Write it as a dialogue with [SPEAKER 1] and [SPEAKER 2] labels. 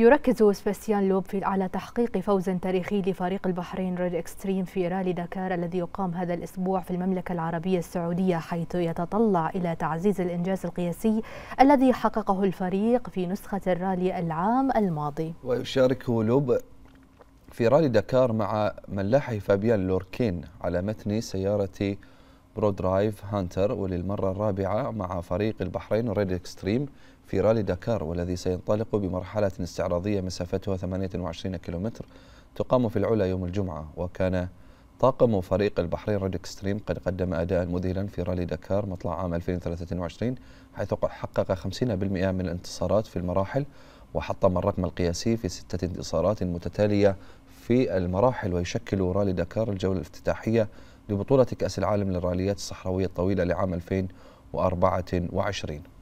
[SPEAKER 1] يركز سباستيان لوب في على تحقيق فوز تاريخي لفريق البحرين ريد اكستريم في رالي دكار الذي يقام هذا الاسبوع في المملكه العربيه السعوديه حيث يتطلع الى تعزيز الانجاز القياسي الذي حققه الفريق في نسخه الرالي العام الماضي.
[SPEAKER 2] ويشارك لوب في رالي دكار مع ملاحه فابيان لوركين على متن سياره برو درايف هانتر وللمرة الرابعة مع فريق البحرين ريد اكستريم في رالي داكار والذي سينطلق بمرحلة استعراضية مسافتها 28 كيلومتر تقام في العلا يوم الجمعة وكان طاقم فريق البحرين ريد اكستريم قد قدم أداء مذهلا في رالي داكار مطلع عام 2023 حيث حقق 50% من الانتصارات في المراحل وحطم الرقم القياسي في ستة انتصارات متتالية في المراحل ويشكل رالي داكار الجولة الافتتاحية لبطولة كأس العالم للراليات الصحراوية الطويلة لعام 2024